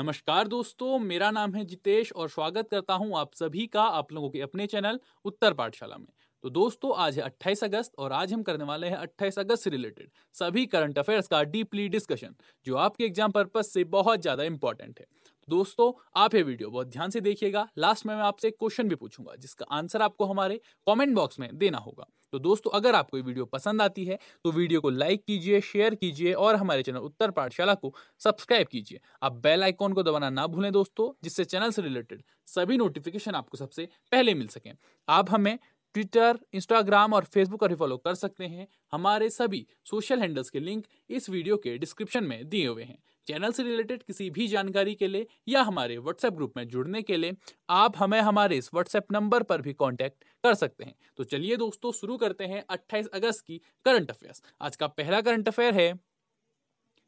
नमस्कार दोस्तों मेरा नाम है जितेश और स्वागत करता हूं आप सभी का आप लोगों के अपने चैनल उत्तर पाठशाला में तो दोस्तों आज है अट्ठाईस अगस्त और आज हम करने वाले हैं अट्ठाईस अगस्त से रिलेटेड सभी करंट अफेयर्स का डीपली डिस्कशन जो आपके एग्जाम पर्पज से बहुत ज़्यादा इंपॉर्टेंट है दोस्तों आप ये वीडियो बहुत ध्यान से देखिएगा लास्ट में मैं आपसे क्वेश्चन भी पूछूंगा जिसका आंसर आपको हमारे कमेंट बॉक्स में देना होगा तो दोस्तों अगर आपको ये वीडियो पसंद आती है तो वीडियो को लाइक कीजिए शेयर कीजिए और हमारे चैनल उत्तर पाठशाला को सब्सक्राइब कीजिए आप बेल आइकॉन को दबाना ना भूलें दोस्तों जिससे चैनल से रिलेटेड सभी नोटिफिकेशन आपको सबसे पहले मिल सकें आप हमें ट्विटर इंस्टाग्राम और फेसबुक पर फॉलो कर सकते हैं हमारे सभी सोशल हैंडल्स के लिंक इस वीडियो के डिस्क्रिप्शन में दिए हुए हैं चैनल से रिलेटेड किसी भी जानकारी के लिए या हमारे व्हाट्सएप ग्रुप में जुड़ने के लिए आप हमें हमारे इस व्हाट्सएप नंबर पर भी कॉन्टैक्ट कर सकते हैं तो चलिए दोस्तों शुरू करते हैं 28 अगस्त की करंट अफेयर्स आज का पहला करंट अफेयर है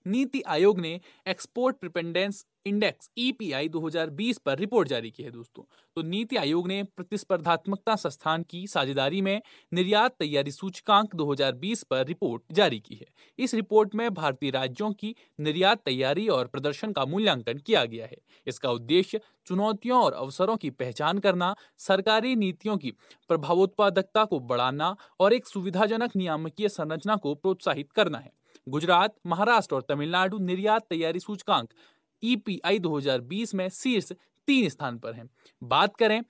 नीति आयोग ने export preparedness index EPI e 2020 पर रिपोर्ट जारी की है दोस्तों तो नीति आयोग ने प्रतिस्पर्धात्मकता संस्थान की साझेदारी में निर्यात तैयारी सूचकांक 2020 पर रिपोर्ट जारी की है इस रिपोर्ट में भारतीय राज्यों की निर्यात तैयारी और प्रदर्शन का मूल्यांकन किया गया है इसका उद्देश्य चुनौतियों और अवसरों की पहचान करना सरकारी नीतियों की प्रभावोत्पादकता को बढ़ाना और एक सुविधाजनक नियामकीय संरचना को प्रोत्साहित करना है गुजरात महाराष्ट्र और तमिलनाडु निर्यात तैयारी सूचकांक ईपीआई e 2020 में शीर्ष तीन स्थान पर है बात करें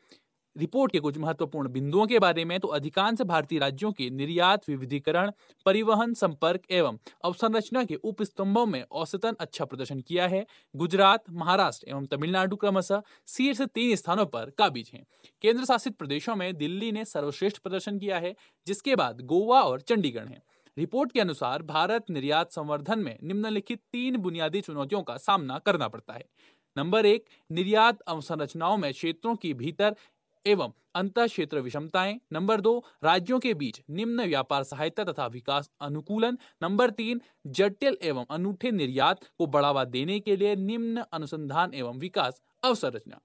रिपोर्ट के कुछ महत्वपूर्ण बिंदुओं के बारे में तो अधिकांश भारतीय राज्यों के निर्यात विविधीकरण परिवहन संपर्क एवं अवसंरचना के उप स्तंभों में औसतन अच्छा प्रदर्शन किया है गुजरात महाराष्ट्र एवं तमिलनाडु क्रमशः शीर्ष तीन स्थानों पर काबिज हैं केंद्र शासित प्रदेशों में दिल्ली ने सर्वश्रेष्ठ प्रदर्शन किया है जिसके बाद गोवा और चंडीगढ़ है रिपोर्ट के अनुसार भारत निर्यात संवर्धन में निम्नलिखित तीन बुनियादी चुनौतियों का सामना करना पड़ता है नंबर एक निर्यात अवसंरचनाओं में क्षेत्रों के भीतर एवं अंतर क्षेत्र विषमताएं नंबर दो राज्यों के बीच निम्न व्यापार सहायता तथा विकास अनुकूलन नंबर तीन जटिल एवं अनूठे निर्यात को बढ़ावा देने के लिए निम्न अनुसंधान एवं विकास अवसंरचना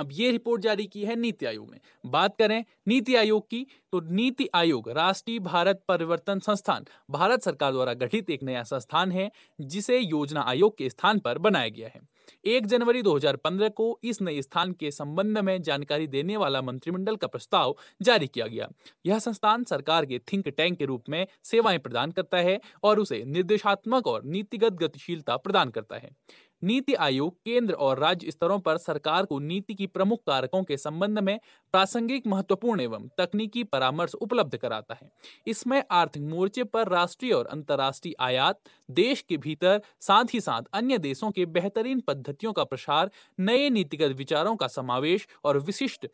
अब ये रिपोर्ट जारी की है नीति आयोग ने बात करें नीति आयोग की तो नीति आयोग राष्ट्रीय भारत परिवर्तन संस्थान भारत सरकार द्वारा गठित एक नया संस्थान है जिसे योजना आयोग के स्थान पर बनाया गया है एक जनवरी 2015 को इस नए स्थान के संबंध में जानकारी देने वाला मंत्रिमंडल का प्रस्ताव जारी किया गया यह संस्थान सरकार के थिंक टैंक के रूप में सेवाएं प्रदान करता है और उसे निर्देशात्मक और नीतिगत गतिशीलता प्रदान करता है नीति आयोग केंद्र और राज्य स्तरों पर सरकार को नीति की प्रमुख कारकों के संबंध में प्रासंगिक महत्वपूर्ण एवं तकनीकी परामर्श उपलब्ध कराता है इसमें आर्थिक मोर्चे पर राष्ट्रीय और अंतर्राष्ट्रीय आयात देश के भीतर साथ ही साथ अन्य देशों के बेहतरीन पद्धतियों का प्रसार नए नीतिगत विचारों का समावेश और विशिष्ट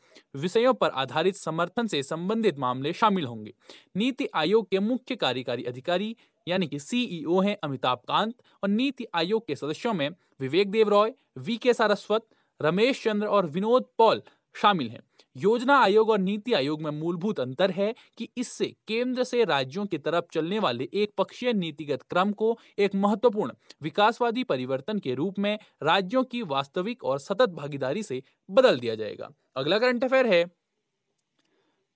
विषयों पर आधारित समर्थन से संबंधित मामले शामिल होंगे नीति आयोग के मुख्य कार्यकारी अधिकारी यानी कि सीईओ e हैं अमिताभ कांत और नीति आयोग के सदस्यों में विवेक देव रॉय वी के सारस्वत रमेश चंद्र और विनोद पॉल शामिल हैं योजना आयोग और नीति आयोग में मूलभूत अंतर है कि इससे केंद्र से राज्यों की तरफ चलने वाले एक पक्षीय नीतिगत क्रम को एक महत्वपूर्ण विकासवादी परिवर्तन के रूप में राज्यों की वास्तविक और सतत भागीदारी से बदल दिया जाएगा अगला करंट अफेयर है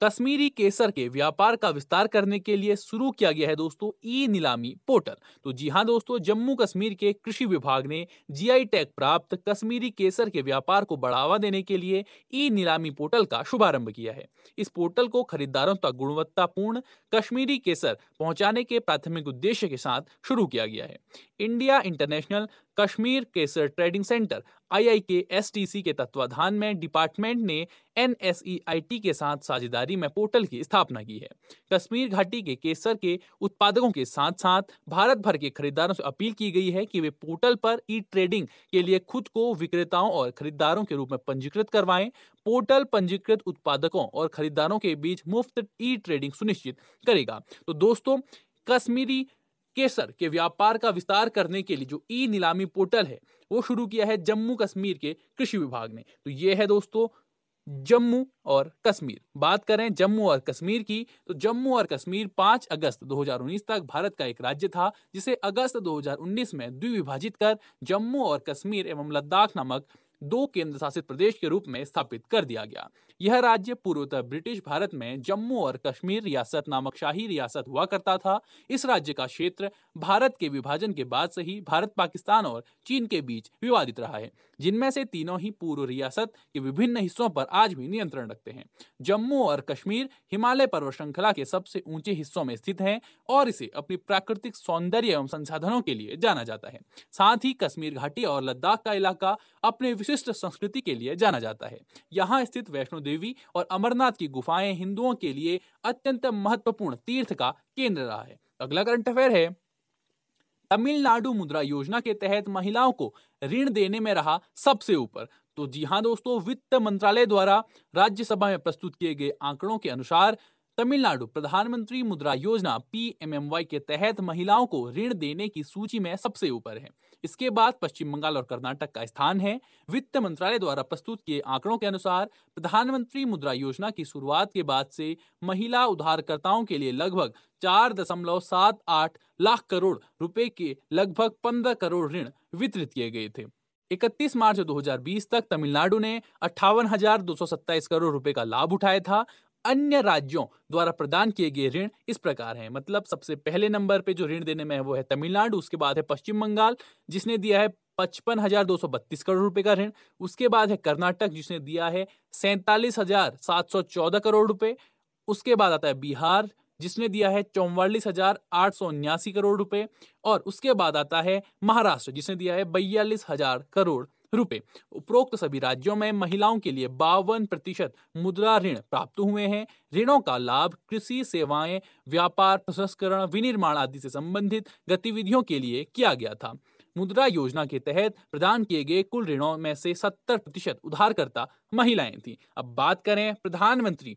कश्मीरी केसर के व्यापार का विस्तार करने के लिए शुरू किया गया है दोस्तों ई नीलामी पोर्टल तो जी हाँ दोस्तों जम्मू कश्मीर के कृषि विभाग ने जीआई टैग प्राप्त कश्मीरी केसर के व्यापार को बढ़ावा देने के लिए ई नीलामी पोर्टल का शुभारंभ किया है इस पोर्टल को खरीदारों तक गुणवत्तापूर्ण कश्मीरी केसर पहुंचाने के प्राथमिक उद्देश्य के साथ शुरू किया गया है India international Kashmir Kesar trading centre आई के तत्वाधान में डिपार्टमेंट ने एन के साथ साझेदारी में पोर्टल की स्थापना की है कश्मीर घाटी के केसर के उत्पादकों के साथ साथ भारत भर के खरीदारों से अपील की गई है कि वे पोर्टल पर ई ट्रेडिंग के लिए खुद को विक्रेताओं और खरीदारों के रूप में पंजीकृत करवाएं पोर्टल पंजीकृत उत्पादकों और खरीदारों के बीच मुफ्त ई ट्रेडिंग सुनिश्चित करेगा तो दोस्तों कश्मीरी केसर के व्यापार का विस्तार करने के लिए जो ई नीलामी पोर्टल है वो शुरू किया है जम्मू कश्मीर के कृषि विभाग ने तो ये है दोस्तों जम्मू और कश्मीर बात करें जम्मू और कश्मीर की तो जम्मू और कश्मीर 5 अगस्त 2019 तक भारत का एक राज्य था जिसे अगस्त 2019 में द्विविभाजित कर जम्मू और कश्मीर एवं लद्दाख नामक दो केंद्र शासित प्रदेश के रूप में स्थापित कर दिया गया यह राज्य पूर्वोत्तर ब्रिटिश भारत में जम्मू और कश्मीर रियासत नामक शाही रियासत हुआ करता था इस राज्य का क्षेत्र भारत के विभाजन के बाद से ही भारत पाकिस्तान और चीन के बीच विवादित रहा है जिनमें से तीनों ही पूर्व रियासत के विभिन्न हिस्सों पर आज भी नियंत्रण रखते हैं जम्मू और कश्मीर हिमालय पर्वत श्रृंखला के सबसे ऊंचे हिस्सों में स्थित है और इसे अपनी प्राकृतिक सौंदर्य एवं संसाधनों के लिए जाना जाता है साथ ही कश्मीर घाटी और लद्दाख का इलाका अपने विशिष्ट संस्कृति के लिए जाना जाता है यहाँ स्थित वैष्णो देवी और अमरनाथ की गुफाएं हिंदुओं के लिए अत्यंत महत्वपूर्ण तीर्थ का केंद्र रहा है अगला करंट अफेयर है तमिलनाडु मुद्रा योजना के तहत महिलाओं को ऋण देने में रहा सबसे ऊपर तो जी हाँ दोस्तों वित्त मंत्रालय द्वारा राज्यसभा में प्रस्तुत किए गए आंकड़ों के अनुसार तमिलनाडु प्रधानमंत्री मुद्रा योजना पीएमएमवाई के तहत महिलाओं को ऋण देने की सूची में सबसे ऊपर है इसके बाद पश्चिम बंगाल और कर्नाटक का स्थान है वित्त मंत्रालय द्वारा प्रस्तुत किए आंकड़ों के अनुसार प्रधानमंत्री मुद्रा योजना की शुरुआत के बाद से महिला उधारकर्ताओं के लिए लगभग चार दशमलव सात आठ लाख करोड़ रुपए के लगभग पंद्रह करोड़ ऋण वितरित किए गए थे 31 मार्च 2020 तक तमिलनाडु ने अट्ठावन करोड़ रुपए का लाभ उठाया था अन्य राज्यों द्वारा प्रदान किए गए ऋण इस प्रकार हैं मतलब सबसे पहले नंबर पे जो ऋण देने में है वो है तमिलनाडु उसके बाद है पश्चिम बंगाल जिसने दिया है पचपन हजार दो सौ बत्तीस करोड़ रुपए का ऋण उसके बाद है कर्नाटक जिसने दिया है सैंतालीस हजार सात सौ चौदह करोड़ रुपए उसके बाद आता है बिहार जिसने दिया है चौवालीस हजार आठ सौ उन्यासी करोड़ रुपए और उसके बाद आता है महाराष्ट्र जिसने दिया है बयालीस हजार करोड़ रुपए उपरोक्त सभी राज्यों में महिलाओं के लिए बावन प्रतिशत मुद्रा ऋण प्राप्त हुए हैं ऋणों का लाभ कृषि सेवाएं व्यापार प्रसंस्करण विनिर्माण आदि से संबंधित गतिविधियों के लिए किया गया था मुद्रा योजना के तहत प्रदान किए गए कुल ऋणों में से 70 प्रतिशत उधारकर्ता महिलाएं थीं अब बात करें प्रधानमंत्री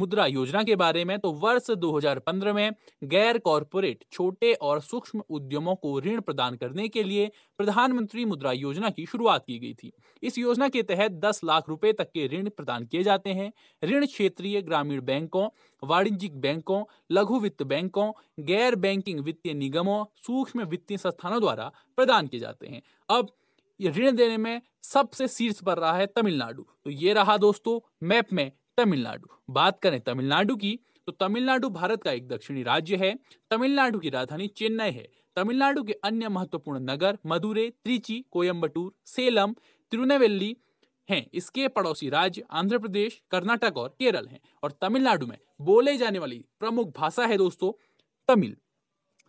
मुद्रा योजना के बारे में तो वर्ष 2015 में गैर कॉरपोरेट छोटे और सूक्ष्म उद्यमों को ऋण प्रदान करने के लिए प्रधानमंत्री मुद्रा योजना की शुरुआत की गई थी इस योजना के तहत 10 लाख रुपए तक के ऋण प्रदान किए जाते हैं ऋण क्षेत्रीय ग्रामीण बैंकों वाणिज्यिक बैंकों लघु वित्त बैंकों गैर बैंकिंग वित्तीय निगमों सूक्ष्म वित्तीय संस्थानों द्वारा प्रदान किए जाते हैं अब ऋण देने में सबसे शीर्ष पर रहा है तमिलनाडु तो ये रहा दोस्तों मैप में तमिलनाडु बात करें तमिलनाडु की तो तमिलनाडु भारत का एक दक्षिणी राज्य है तमिलनाडु की राजधानी चेन्नई है तमिलनाडु के अन्य महत्वपूर्ण नगर मदुरे त्रिची कोयम्बटूर सेलम तिरुनेवेली हैं इसके पड़ोसी राज्य आंध्र प्रदेश कर्नाटक और केरल हैं और तमिलनाडु में बोले जाने वाली प्रमुख भाषा है दोस्तों तमिल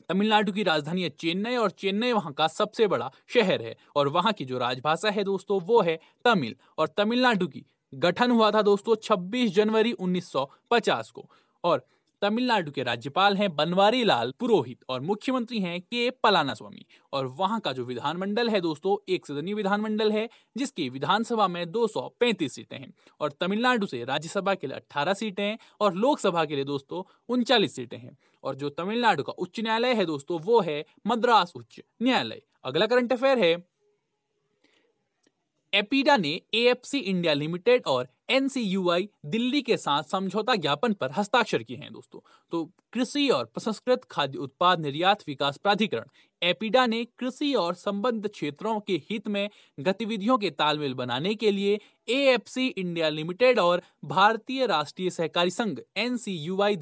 तमिलनाडु की राजधानी है चेन्नई और चेन्नई वहां का सबसे बड़ा शहर है और वहां की जो राजभाषा है दोस्तों वो है तमिल और तमिलनाडु की गठन हुआ था दोस्तों 26 जनवरी 1950 को और तमिलनाडु के राज्यपाल हैं बनवारी लाल पुरोहित और मुख्यमंत्री हैं के पलानास्वामी और वहां का जो विधानमंडल है दोस्तों एक सदनीय विधानमंडल है जिसकी विधानसभा में 235 सीटें हैं और तमिलनाडु से राज्यसभा के लिए 18 सीटें हैं और लोकसभा के लिए दोस्तों उनचालीस सीटें हैं और जो तमिलनाडु का उच्च न्यायालय है दोस्तों वो है मद्रास उच्च न्यायालय अगला करंट अफेयर है एपीडा ने ए इंडिया लिमिटेड और एन दिल्ली के साथ समझौता ज्ञापन पर हस्ताक्षर किए हैं दोस्तों तो कृषि और प्रसंस्कृत खाद्य उत्पाद निर्यात विकास प्राधिकरण एपीडा ने कृषि और संबद्ध क्षेत्रों के हित में गतिविधियों के तालमेल बनाने के लिए ए इंडिया लिमिटेड और भारतीय राष्ट्रीय सहकारी संघ एन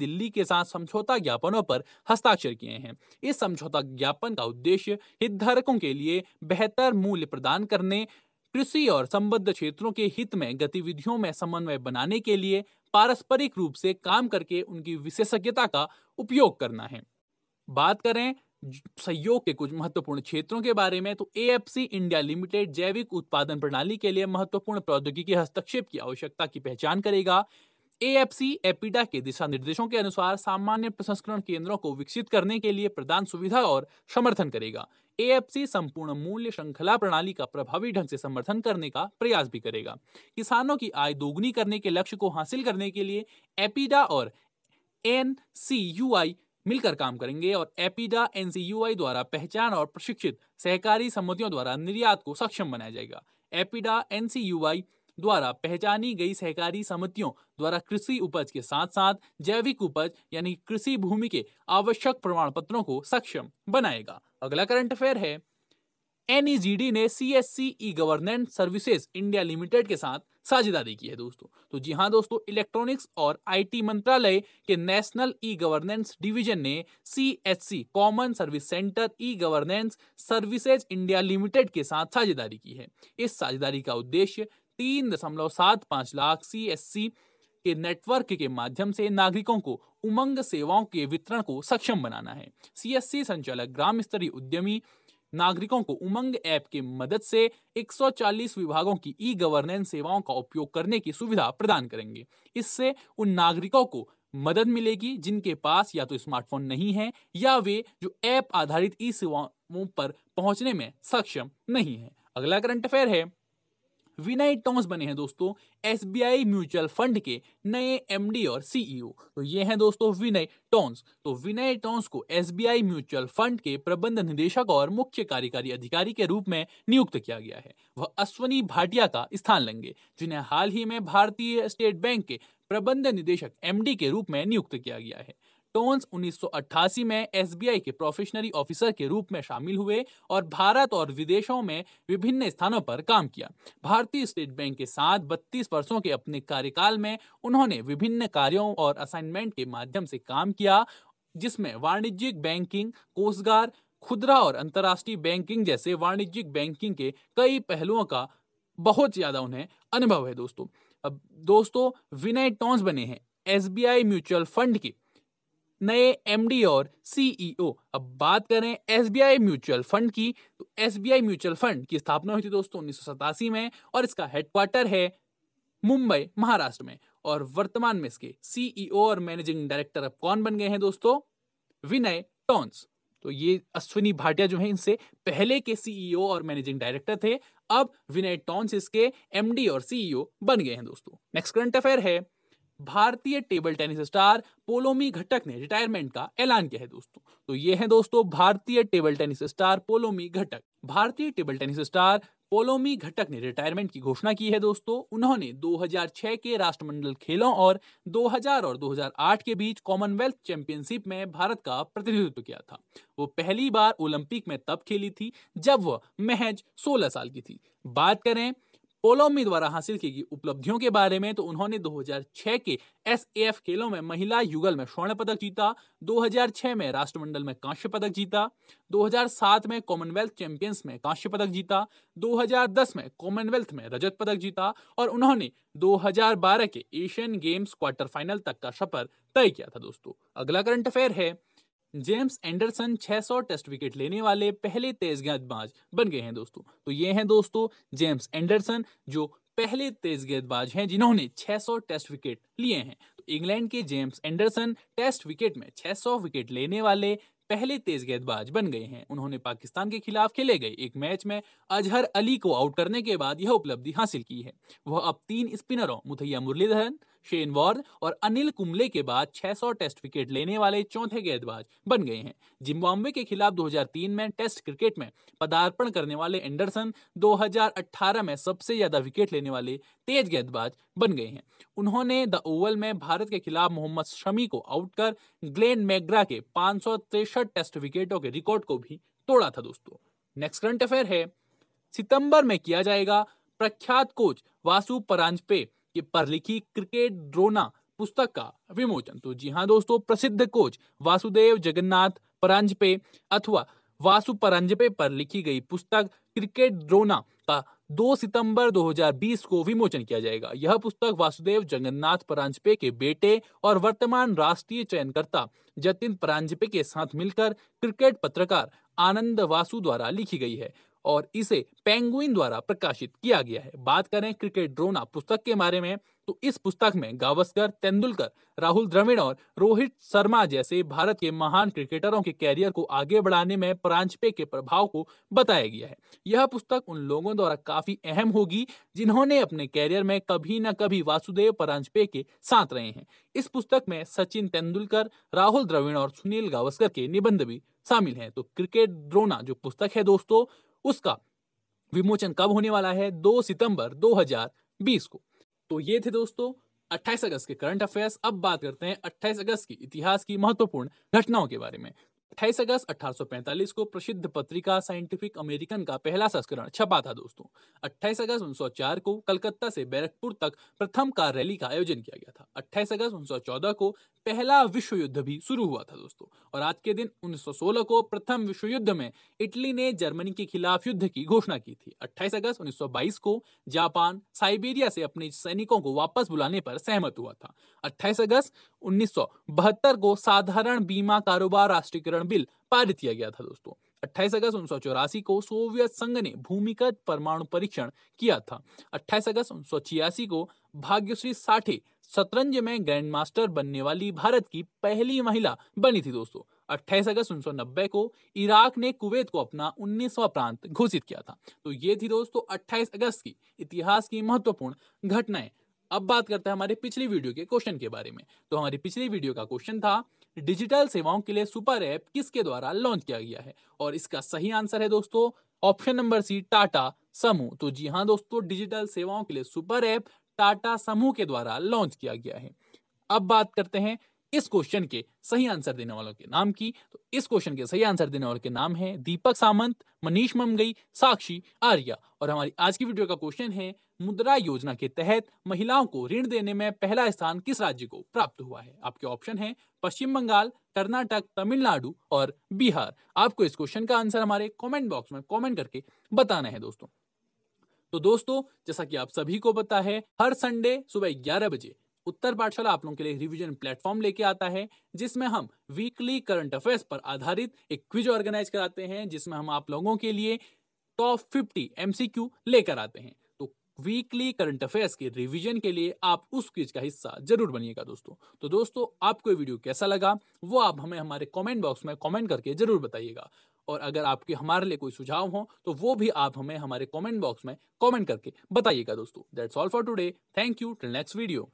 दिल्ली के साथ समझौता ज्ञापनों पर हस्ताक्षर किए हैं इस समझौता ज्ञापन का उद्देश्य हितधारकों के लिए बेहतर मूल्य प्रदान करने कृषि और संबद्ध क्षेत्रों के हित में गतिविधियों में समन्वय बनाने के लिए पारस्परिक रूप से काम करके उनकी विशेषज्ञता का उपयोग करना है बात करें सहयोग के कुछ महत्वपूर्ण क्षेत्रों के बारे में तो ए इंडिया लिमिटेड जैविक उत्पादन प्रणाली के लिए महत्वपूर्ण प्रौद्योगिकी हस्तक्षेप की आवश्यकता की पहचान करेगा एएफसी एपिडा के दिशा निर्देशों के अनुसार सामान्य प्रसंस्करण केंद्रों को विकसित करने के लिए प्रदान सुविधा और समर्थन करेगा एएफसी संपूर्ण मूल्य श्रृंखला प्रणाली का प्रभावी ढंग से समर्थन करने का प्रयास भी करेगा किसानों की आय दोगुनी करने के लक्ष्य को हासिल करने के लिए एपिडा और एन मिलकर काम करेंगे और एपिडा एन द्वारा पहचान और प्रशिक्षित सहकारी समितियों द्वारा निर्यात को सक्षम बनाया जाएगा एपिडा एन द्वारा पहचानी गई सहकारी समितियों द्वारा कृषि उपज के साथ साथ जैविक उपज यानी कृषि भूमि के आवश्यक प्रमाण पत्रों को सक्षम बनाएगा अगला करंट अफेयर है एनईजीडी e ने C S C e governance services India limited के साथ साझेदारी की है दोस्तों तो जी हाँ दोस्तों इलेक्ट्रॉनिक्स और आईटी मंत्रालय के नेशनल ई गवर्नेंस डिवीजन ने C H C common service centre e governance services India limited के साथ साझेदारी की है इस साझेदारी का उद्देश्य तीन दशमलव सात पांच लाख सी एस सी के नेटवर्क के माध्यम से नागरिकों को उमंग सेवाओं के वितरण को सक्षम बनाना है सी संचालक ग्राम स्तरीय उद्यमी नागरिकों को उमंग ऐप के मदद से 140 विभागों की ई गवर्नेंस सेवाओं का उपयोग करने की सुविधा प्रदान करेंगे इससे उन नागरिकों को मदद मिलेगी जिनके पास या तो स्मार्टफोन नहीं है या वे जो ऐप आधारित ई सेवाओं पर पहुंचने में सक्षम नहीं है अगला करंट अफेयर है विनय टॉम्स बने हैं दोस्तों आई म्यूचुअल फंड के नए डी और सीईओ e तो ये हैं दोस्तों विनय टॉन्स तो विनय टॉन्स को आई म्यूचुअल फंड के प्रबंध निदेशक और मुख्य कार्यकारी अधिकारी के रूप में नियुक्त किया गया है वह अश्वनी भाटिया का स्थान लेंगे जिन्हें हाल ही में भारतीय स्टेट बैंक के प्रबंध निदेशक एमडी के रूप में नियुक्त किया गया है टोन्स 1988 में एसबीआई के प्रोफेशनरी ऑफिसर के रूप में शामिल हुए और भारत और विदेशों में विभिन्न स्थानों पर काम किया भारतीय स्टेट बैंक के साथ 32 वर्षों के अपने कार्यकाल में उन्होंने विभिन्न कार्यों और असाइनमेंट के माध्यम से काम किया जिसमें वाणिज्यिक बैंकिंग कोषगार खुदरा और अंतर्राष्ट्रीय बैंकिंग जैसे वाणिज्यिक बैंकिंग के कई पहलुओं का बहुत ज़्यादा उन्हें अनुभव है दोस्तों अब दोस्तों विनय टॉन्स बने हैं एस म्यूचुअल फंड के नए एमडी और सीईओ e अब बात करें एसबीआई म्यूचुअल फंड की तो एसबीआई म्यूचुअल फंड की स्थापना हुई थी दोस्तों उन्नीस में और इसका हेडक्वार्टर है मुंबई महाराष्ट्र में और वर्तमान में इसके सीईओ e और मैनेजिंग डायरेक्टर अब कौन बन गए हैं दोस्तों विनय टॉन्स तो ये अश्विनी भाटिया जो है इनसे पहले के सीईओ e और मैनेजिंग डायरेक्टर थे अब विनय टॉन्स इसके एमडी और सीईओ बन गए हैं दोस्तों नेक्स्ट करंट अफेयर है भारतीय टेबल टेनिस स्टार पोलोमी घटक ने रिटायरमेंट का ऐलान किया है दोस्तों तो ये है दोस्तों भारतीय टेबल टेनिस स्टार पोलोमी घटक भारतीय टेबल टेनिस स्टार पोलोमी घटक ने रिटायरमेंट की घोषणा की है दोस्तों उन्होंने 2006 के राष्ट्रमंडल खेलों और 2000 और 2008 के बीच कॉमनवेल्थ चैंपियनशिप में भारत का प्रतिनिधित्व किया था वो पहली बार ओलंपिक में तब खेली थी जब वह महज 16 साल की थी बात करें कोलंबी द्वारा हासिल की गई उपलब्धियों के बारे में तो उन्होंने 2006 के एस खेलों में महिला युगल में स्वर्ण पदक जीता 2006 में राष्ट्रमंडल में कांस्य पदक जीता 2007 में कॉमनवेल्थ चैंपियंस में कांस्य पदक जीता 2010 में कॉमनवेल्थ में रजत पदक जीता और उन्होंने 2012 के एशियन गेम्स क्वार्टर फाइनल तक का सफर तय किया था दोस्तों अगला करंट अफेयर है जेम्स एंडरसन 600 टेस्ट विकेट लेने वाले पहले तेज गेंदबाज बन गए हैं दोस्तों तो ये हैं दोस्तों जेम्स एंडरसन जो पहले तेज गेंदबाज हैं जिन्होंने 600 टेस्ट विकेट लिए हैं तो इंग्लैंड के जेम्स एंडरसन टेस्ट विकेट में 600 विकेट लेने वाले पहले तेज गेंदबाज बन गए हैं उन्होंने पाकिस्तान के खिलाफ खेले गए एक मैच में अजहर अली को आउट करने के बाद यह उपलब्धि हासिल की है वह अब तीन स्पिनरों मुथैया मुरलीधरन शेन वॉर्न और अनिल कुंबले के बाद 600 टेस्ट विकेट लेने वाले चौथे गेंदबाज बन गए हैं जिम्बाब्वे के खिलाफ 2003 में टेस्ट क्रिकेट में पदार्पण करने वाले एंडरसन 2018 में सबसे ज्यादा विकेट लेने वाले तेज गेंदबाज बन गए हैं उन्होंने द ओवल में भारत के खिलाफ मोहम्मद शमी को आउट कर ग्लेन मैग्रा के पांच टेस्ट विकेटों के रिकॉर्ड को भी तोड़ा था दोस्तों नेक्स्ट करंट अफेयर है सितंबर में किया जाएगा प्रख्यात कोच वासु परांजपे के पर लिखी क्रिकेट ड्रोना पुस्तक का विमोचन तो जी हाँ दोस्तों प्रसिद्ध कोच वासुदेव जगन्नाथ परांजपे अथवा वासु परांजपे पर लिखी गई पुस्तक क्रिकेट ड्रोना का 2 सितंबर 2020 को विमोचन किया जाएगा यह पुस्तक वासुदेव जगन्नाथ परांजपे के बेटे और वर्तमान राष्ट्रीय चयनकर्ता जतिन परांजपे के साथ मिलकर क्रिकेट पत्रकार आनंद वासु द्वारा लिखी गई है और इसे पेंगुइन द्वारा प्रकाशित किया गया है बात करें क्रिकेट ड्रोना पुस्तक के बारे में तो इस पुस्तक में गावस्कर तेंदुलकर राहुल द्रविड़ और रोहित शर्मा जैसे भारत के महान क्रिकेटरों के कैरियर को आगे बढ़ाने में परांजपे के प्रभाव को बताया गया है यह पुस्तक उन लोगों द्वारा काफी अहम होगी जिन्होंने अपने कैरियर में कभी न कभी वासुदेव परांजपे के साथ रहे हैं इस पुस्तक में सचिन तेंदुलकर राहुल द्रविड़ और सुनील गावस्कर के निबंध भी शामिल हैं तो क्रिकेट द्रोना जो पुस्तक है दोस्तों उसका विमोचन कब होने वाला है 2 सितंबर 2020 को तो ये थे दोस्तों 28 अगस्त के करंट अफेयर्स अब बात करते हैं 28 अगस्त की इतिहास की महत्वपूर्ण घटनाओं के बारे में 28 अगस्त 1845 को प्रसिद्ध पत्रिका साइंटिफिक अमेरिकन का पहला संस्करण छपा था दोस्तों 28 अगस्त 1904 को कलकत्ता से बैरकपुर तक प्रथम कार रैली का आयोजन किया गया था 28 अगस्त 1914 को पहला विश्व युद्ध भी शुरू हुआ था दोस्तों और आज के दिन 1916 को प्रथम विश्व युद्ध में इटली ने जर्मनी के खिलाफ युद्ध की घोषणा की थी 28 अगस्त 1922 को जापान साइबेरिया से अपने सैनिकों को वापस बुलाने पर सहमत हुआ था 28 अगस्त 1972 को साधारण बीमा कारोबार राष्ट्रीयकरण बिल पारित किया गया था दोस्तों 28 अगस्त उन्नीस को सोवियत संघ ने भूमिगत परमाणु परीक्षण किया था 28 अगस्त उन्नीस को भाग्यश्री साठे शतरंज में ग्रैंड मास्टर बनने वाली भारत की पहली महिला बनी थी दोस्तों 28 अगस्त उन्नीस को इराक ने कुवैत को अपना 19वां प्रांत घोषित किया था तो ये थी दोस्तों 28 अगस्त की इतिहास की महत्वपूर्ण घटनाएं अब बात करते हैं हमारे पिछली वीडियो के क्वेश्चन के बारे में तो हमारी पिछली वीडियो का क्वेश्चन था डिजिटल सेवाओं के लिए सुपर ऐप किसके द्वारा लॉन्च किया गया है और इसका सही आंसर है दोस्तों ऑप्शन नंबर सी टाटा समूह तो जी हाँ दोस्तों डिजिटल सेवाओं के लिए सुपर ऐप टाटा समूह के द्वारा लॉन्च किया गया है अब बात करते हैं इस क्वेश्चन के सही आंसर देने वालों के नाम की तो इस क्वेश्चन के सही आंसर देने वालों के नाम है दीपक सामंत मनीष ममगई साक्षी आर्या और हमारी आज की वीडियो का क्वेश्चन है मुद्रा योजना के तहत महिलाओं को ऋण देने में पहला स्थान किस राज्य को प्राप्त हुआ है आपके ऑप्शन है पश्चिम बंगाल कर्नाटक तमिलनाडु और बिहार आपको इस क्वेश्चन का आंसर हमारे कॉमेंट बॉक्स में कॉमेंट करके बताना है दोस्तों तो दोस्तों जैसा कि आप सभी को पता है हर संडे सुबह ग्यारह बजे उत्तर पाठशाला आप लोगों के लिए रिवीजन प्लेटफॉर्म लेके आता है जिसमें हम वीकली करंट अफेयर्स पर आधारित एक क्विज ऑर्गेनाइज कराते हैं जिसमें हम आप लोगों के लिए टॉप फिफ्टी एमसीक्यू लेकर आते हैं तो वीकली करंट अफेयर्स के रिवीजन के लिए आप उस क्विज का हिस्सा जरूर बनिएगा दोस्तों तो दोस्तों आपको वीडियो कैसा लगा वो आप हमें हमारे कॉमेंट बॉक्स में कॉमेंट करके जरूर बताइएगा और अगर आपके हमारे लिए कोई सुझाव हो तो वो भी आप हमें हमारे कमेंट बॉक्स में कमेंट करके बताइएगा दोस्तों that's all for today thank you till next video